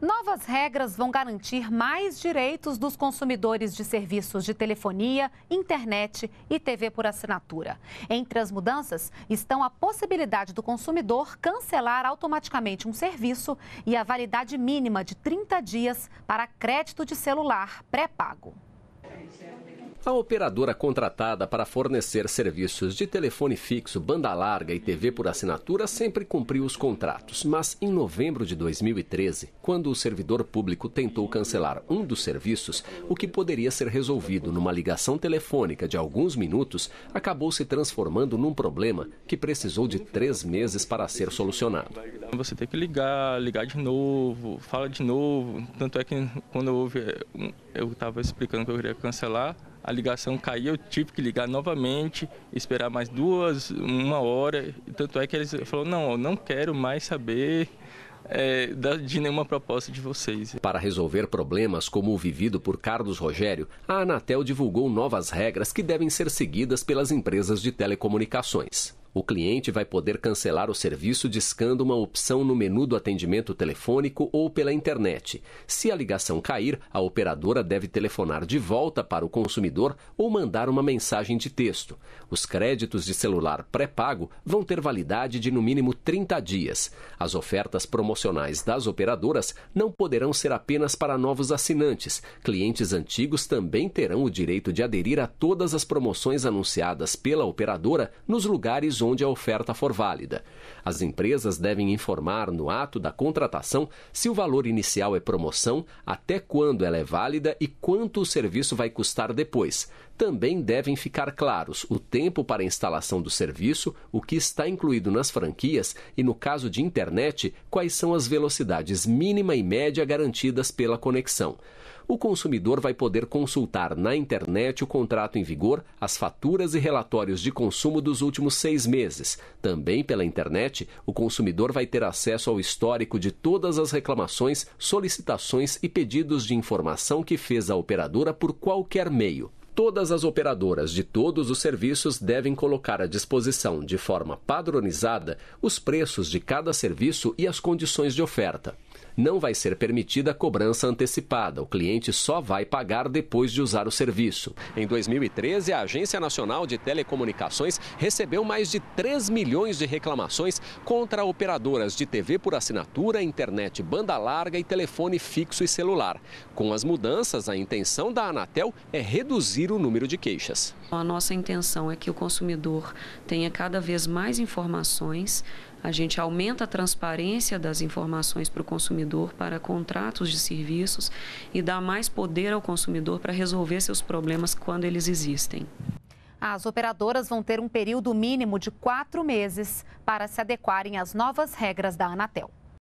Novas regras vão garantir mais direitos dos consumidores de serviços de telefonia, internet e TV por assinatura. Entre as mudanças estão a possibilidade do consumidor cancelar automaticamente um serviço e a validade mínima de 30 dias para crédito de celular pré-pago. A operadora contratada para fornecer serviços de telefone fixo, banda larga e TV por assinatura sempre cumpriu os contratos, mas em novembro de 2013, quando o servidor público tentou cancelar um dos serviços, o que poderia ser resolvido numa ligação telefônica de alguns minutos acabou se transformando num problema que precisou de três meses para ser solucionado. Você tem que ligar, ligar de novo, fala de novo. Tanto é que quando houve, eu estava explicando que eu queria cancelar a ligação caiu, eu tive que ligar novamente, esperar mais duas, uma hora. Tanto é que eles falaram, não, eu não quero mais saber é, de nenhuma proposta de vocês. Para resolver problemas como o vivido por Carlos Rogério, a Anatel divulgou novas regras que devem ser seguidas pelas empresas de telecomunicações. O cliente vai poder cancelar o serviço discando uma opção no menu do atendimento telefônico ou pela internet. Se a ligação cair, a operadora deve telefonar de volta para o consumidor ou mandar uma mensagem de texto. Os créditos de celular pré-pago vão ter validade de no mínimo 30 dias. As ofertas promocionais das operadoras não poderão ser apenas para novos assinantes. Clientes antigos também terão o direito de aderir a todas as promoções anunciadas pela operadora nos lugares onde a oferta for válida. As empresas devem informar no ato da contratação se o valor inicial é promoção, até quando ela é válida e quanto o serviço vai custar depois. Também devem ficar claros o tempo para a instalação do serviço, o que está incluído nas franquias e, no caso de internet, quais são as velocidades mínima e média garantidas pela conexão o consumidor vai poder consultar na internet o contrato em vigor, as faturas e relatórios de consumo dos últimos seis meses. Também pela internet, o consumidor vai ter acesso ao histórico de todas as reclamações, solicitações e pedidos de informação que fez a operadora por qualquer meio todas as operadoras de todos os serviços devem colocar à disposição, de forma padronizada, os preços de cada serviço e as condições de oferta não vai ser permitida a cobrança antecipada. O cliente só vai pagar depois de usar o serviço. Em 2013, a Agência Nacional de Telecomunicações recebeu mais de 3 milhões de reclamações contra operadoras de TV por assinatura, internet banda larga e telefone fixo e celular. Com as mudanças, a intenção da Anatel é reduzir o número de queixas. A nossa intenção é que o consumidor tenha cada vez mais informações a gente aumenta a transparência das informações para o consumidor para contratos de serviços e dá mais poder ao consumidor para resolver seus problemas quando eles existem. As operadoras vão ter um período mínimo de quatro meses para se adequarem às novas regras da Anatel.